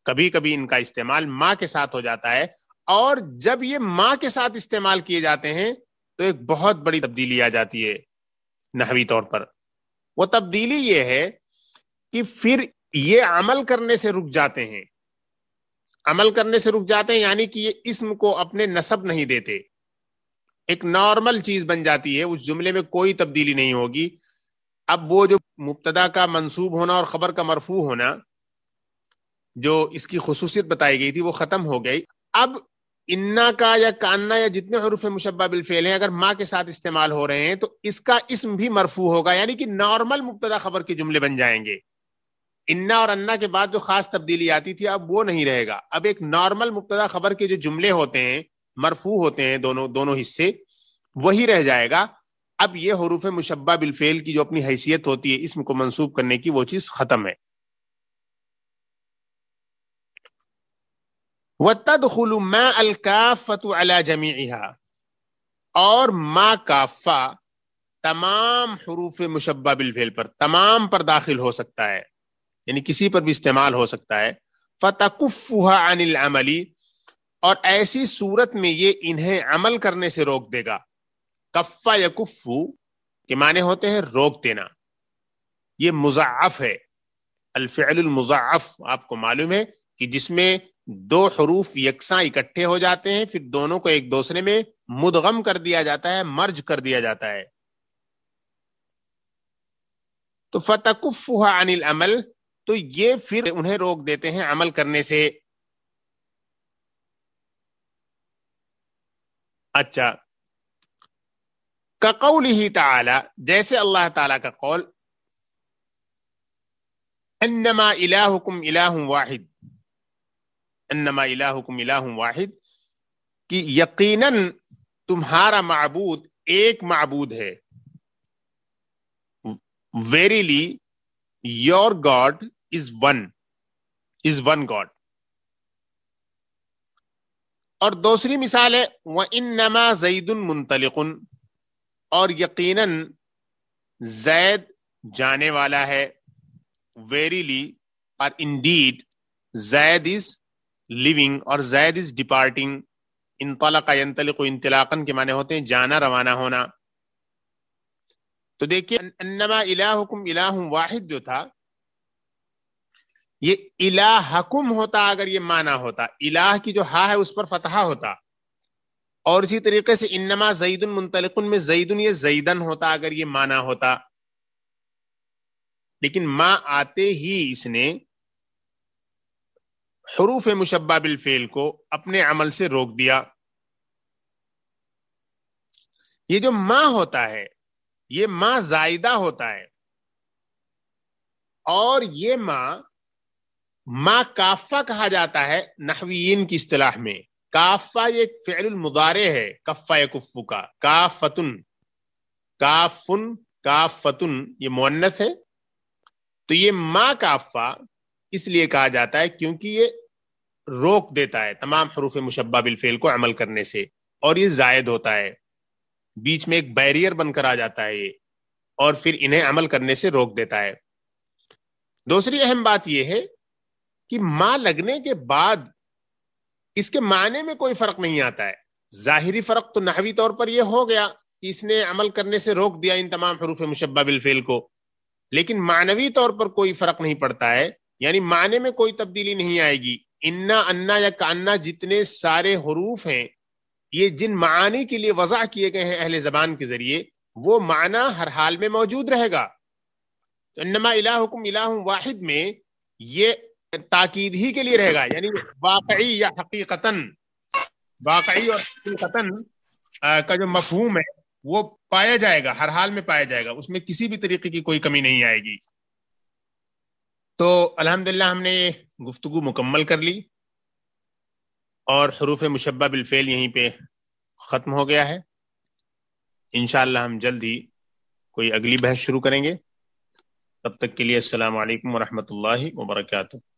कभी कभी इनका इस्तेमाल माँ के साथ हो जाता है और जब ये माँ के साथ इस्तेमाल किए जाते हैं तो एक बहुत बड़ी तब्दीली आ जाती है नहवी तौर पर वो तब्दीली ये है कि फिर ये अमल करने से रुक जाते हैं अमल करने से रुक जाते हैं यानी कि ये इसम को अपने नसब नहीं देते एक नॉर्मल चीज बन जाती है उस जुमले में कोई तब्दीली नहीं होगी अब वो जो मुबतदा का मनसूब होना और खबर का मरफू होना जो इसकी खसूसियत बताई गई थी वो खत्म हो गई अब इन्ना का या कान्ना या जितने हरूफ मुशबा बिलफेल हैं अगर माँ के साथ इस्तेमाल हो रहे हैं तो इसका इसम भी मरफू होगा यानी कि नॉर्मल मुबतदा खबर के जुमले बन जाएंगे इन्ना और अन्ना के बाद जो खास तब्दीली आती थी अब वो नहीं रहेगा अब एक नॉर्मल मुबतदा खबर के जो जुमले होते हैं मरफू होते हैं दोनों दोनों हिस्से वही रह जाएगा अब ये हरूफ मुशबा बिलफेल की जो अपनी हैसियत होती है इसम को मंसूब करने की वो चीज खत्म है वतदुल मा अलकाफत अला जमीहा और मा काफा तमाम हरूफ मुशबा बिलफेल पर तमाम पर दाखिल हो सकता है यानी किसी पर भी इस्तेमाल हो सकता है फतकुफ़ा अनिल अमली और ऐसी सूरत में ये इन्हें अमल करने से रोक देगा कफ़ा कुफ्फू के माने होते हैं रोक देना ये मुजाफ है मुजाफ आपको मालूम है कि जिसमें दो हरूफ यकसा इकट्ठे हो जाते हैं फिर दोनों को एक दूसरे में मुदगम कर दिया जाता है मर्ज कर दिया जाता है तो फतकुफ अनिल अमल तो ये फिर उन्हें रोक देते हैं अमल करने से अच्छा ककौल ही ताला जैसे अल्लाह ताला का कौल अन्नमा इलाहुकुम इलाहुम वाहिद अन्नमा इलाहुकुम इलाहुम वाहिद कि यकीनन तुम्हारा मबूद एक मबूद है verily your God is one is one God और दूसरी मिसाल है व इन नमा जईदुल मुंतलिकुन और यकीनन जैद जाने वाला है वेरीली और इंडीड जैद इज लिविंग और जैद इज डिपार्टिंग इंतलाका यंतलिक इंतलाकन के माने होते हैं जाना रवाना होना तो देखिए अन्नमा इलाहुकुम इलाहुम वाहिद जो था ये इलाह हकुम होता अगर ये माना होता इलाह की जो हा है उस पर फतहा होता और इसी तरीके से इन्नमा जईदन मुंतलकुन में जईदन ये जईदन होता अगर ये माना होता लेकिन माँ आते ही इसने हरूफ मुशब्बा बिलफेल को अपने अमल से रोक दिया ये जो माँ होता है ये माँ जायदा होता है और ये माँ मा काफा कहा जाता है नहवीन की असलाह में काफा ये फेल मुदारे है कफ़ा कुफ्फू का काफतुन काफुन काफतुन ये मुन्नस है तो ये मा काफा इसलिए कहा जाता है क्योंकि ये रोक देता है तमाम हरूफ मुशबा बिलफेल को अमल करने से और ये जायद होता है बीच में एक बैरियर बनकर आ जाता है ये और फिर इन्हें अमल करने से रोक देता है दूसरी अहम बात यह है कि मां लगने के बाद इसके माने में कोई फर्क नहीं आता है जाहिरी फर्क तो नहवी तौर पर यह हो गया कि इसने अमल करने से रोक दिया इन तमाम हरूफ मुशबा बिलफेल को लेकिन मानवी तौर पर कोई फर्क नहीं पड़ता है यानी माने में कोई तब्दीली नहीं आएगी इन्ना अन्ना या कान्ना जितने सारे हरूफ हैं ये जिन मानी के लिए वजह किए गए हैं अहले जबान के जरिए वो माना हर हाल में मौजूद रहेगा तो नमा इलाहुकुम इलाह वाहिद में ये ताकीद ही के लिए रहेगा यानी वाकई या हकीकतन वाकई और हकीकतन का जो मफहूम है वो पाया जाएगा हर हाल में पाया जाएगा उसमें किसी भी तरीके की कोई कमी नहीं आएगी तो अल्हम्दुलिल्लाह हमने गुफ्तु मुकम्मल कर ली और हरूफ मुशबा बिलफेल यहीं पे ख़त्म हो गया है इनशाला हम जल्द ही कोई अगली बहस शुरू करेंगे तब तक के लिए असल वरहमल वर्का